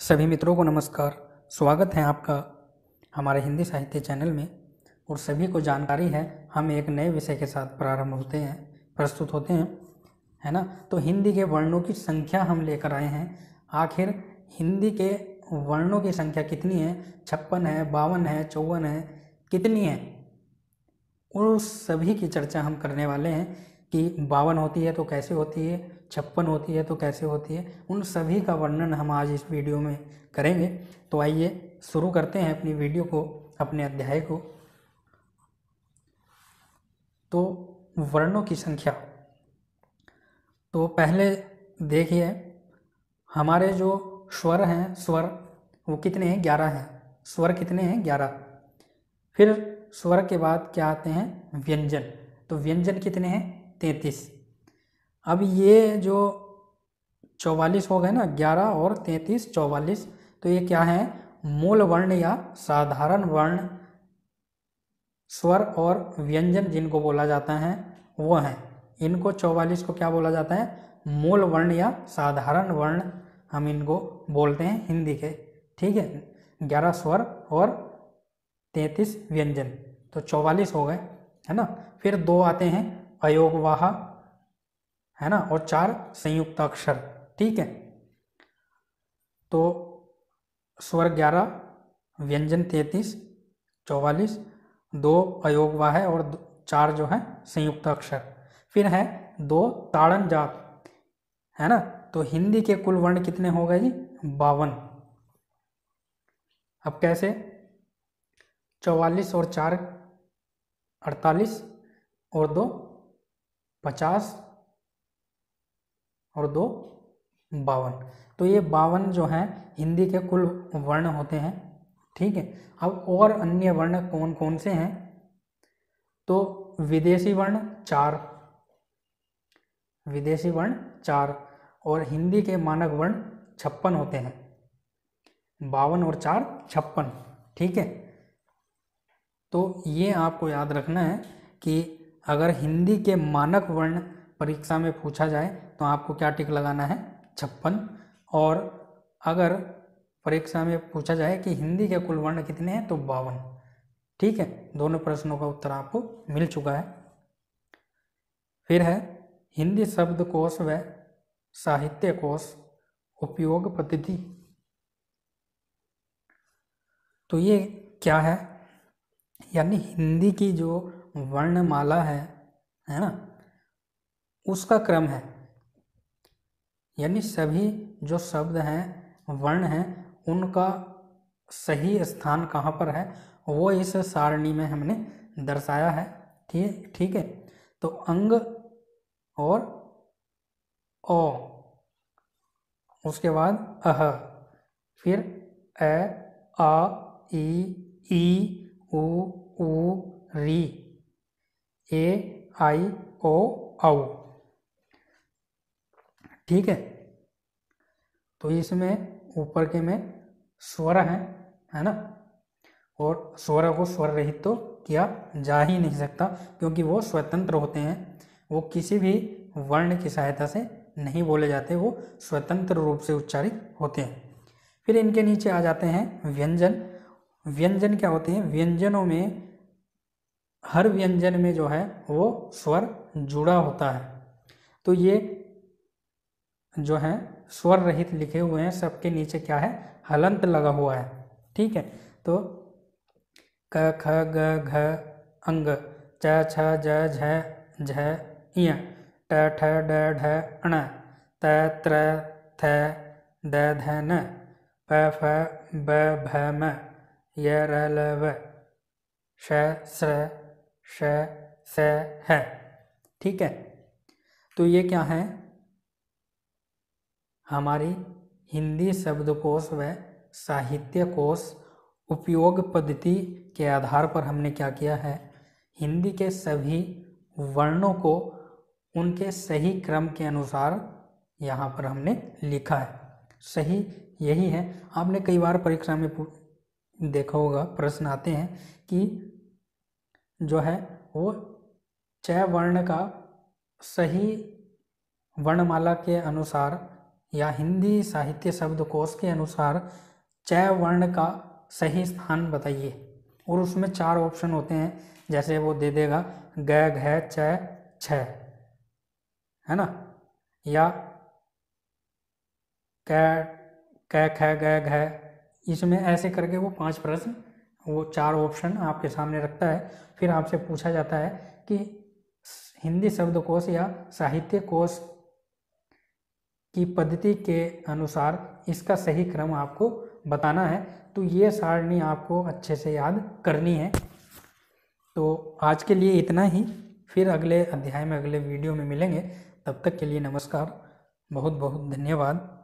सभी मित्रों को नमस्कार स्वागत है आपका हमारे हिंदी साहित्य चैनल में और सभी को जानकारी है हम एक नए विषय के साथ प्रारंभ होते हैं प्रस्तुत होते हैं है ना तो हिंदी के वर्णों की संख्या हम लेकर आए हैं आखिर हिंदी के वर्णों की संख्या कितनी है छप्पन है बावन है चौवन है कितनी है उन उस सभी की चर्चा हम करने वाले हैं कि बावन होती है तो कैसे होती है छप्पन होती है तो कैसे होती है उन सभी का वर्णन हम आज इस वीडियो में करेंगे तो आइए शुरू करते हैं अपनी वीडियो को अपने अध्याय को तो वर्णों की संख्या तो पहले देखिए हमारे जो स्वर हैं स्वर वो कितने हैं ग्यारह हैं स्वर कितने हैं ग्यारह फिर स्वर के बाद क्या आते हैं व्यंजन तो व्यंजन कितने हैं तैंतीस अब ये जो चौवालीस हो गए ना ग्यारह और तैंतीस चौवालीस तो ये क्या है मूल वर्ण या साधारण वर्ण स्वर और व्यंजन जिनको बोला जाता है वो हैं इनको चौवालीस को क्या बोला जाता है मूल वर्ण या साधारण वर्ण हम इनको बोलते हैं हिंदी के ठीक है ग्यारह स्वर और तैंतीस व्यंजन तो चौवालीस हो गए है ना फिर दो आते हैं अयोगवाह है ना और चार अक्षर ठीक है तो स्वर ग्यारह व्यंजन तैतीस चौवालीस दो अयोगवा है और चार जो है संयुक्त अक्षर फिर है दो ताड़न जात है ना तो हिंदी के कुल वर्ण कितने हो गए जी बावन अब कैसे चौवालीस और चार अड़तालीस और दो पचास और दो बावन तो ये बावन जो हैं हिंदी के कुल वर्ण होते हैं ठीक है अब और अन्य वर्ण कौन कौन से हैं तो विदेशी वर्ण चार विदेशी वर्ण चार और हिंदी के मानक वर्ण छप्पन होते हैं बावन और चार छप्पन ठीक है तो ये आपको याद रखना है कि अगर हिंदी के मानक वर्ण परीक्षा में पूछा जाए तो आपको क्या टिक लगाना है छप्पन और अगर परीक्षा में पूछा जाए कि हिंदी के कुल वर्ण कितने हैं तो बावन ठीक है दोनों प्रश्नों का उत्तर आपको मिल चुका है फिर है हिंदी शब्द कोश व साहित्य कोश उपयोग पद्धति तो ये क्या है यानी हिंदी की जो वर्णमाला है है ना उसका क्रम है यानी सभी जो शब्द हैं वर्ण हैं उनका सही स्थान कहाँ पर है वो इस सारणी में हमने दर्शाया है ठीक ठीक है तो अंग और ओ उसके बाद अह फिर ए आ ई ई ऊ री ए आई ओ औ ठीक है तो इसमें ऊपर के में स्वर हैं है ना और स्वर को स्वर रहित तो किया जा ही नहीं सकता क्योंकि वो स्वतंत्र होते हैं वो किसी भी वर्ण की सहायता से नहीं बोले जाते वो स्वतंत्र रूप से उच्चारित होते हैं फिर इनके नीचे आ जाते हैं व्यंजन व्यंजन क्या होते हैं व्यंजनों में हर व्यंजन में जो है वो स्वर जुड़ा होता है तो ये जो है स्वर रहित लिखे हुए हैं सबके नीचे क्या है हलंत लगा हुआ है ठीक है तो क ख ग घ अंग च छ ज झ झ इय ट ठ ड ढ ण त त्र थ द ध न प फ ब भ म य र ल व श स्र श स है ठीक है तो ये क्या है हमारी हिंदी शब्दकोश व साहित्य कोश उपयोग पद्धति के आधार पर हमने क्या किया है हिंदी के सभी वर्णों को उनके सही क्रम के अनुसार यहाँ पर हमने लिखा है सही यही है आपने कई बार परीक्षा में देखा होगा प्रश्न आते हैं कि जो है वो चय वर्ण का सही वर्णमाला के अनुसार या हिंदी साहित्य शब्दकोश के अनुसार चय वर्ण का सही स्थान बताइए और उसमें चार ऑप्शन होते हैं जैसे वो दे देगा ग घ च छ है ना या कै कै ख ग घ इसमें ऐसे करके वो पांच प्रश्न वो चार ऑप्शन आपके सामने रखता है फिर आपसे पूछा जाता है कि हिंदी शब्दकोश या साहित्य कोश की पद्धति के अनुसार इसका सही क्रम आपको बताना है तो ये सारणी आपको अच्छे से याद करनी है तो आज के लिए इतना ही फिर अगले अध्याय में अगले वीडियो में मिलेंगे तब तक के लिए नमस्कार बहुत बहुत धन्यवाद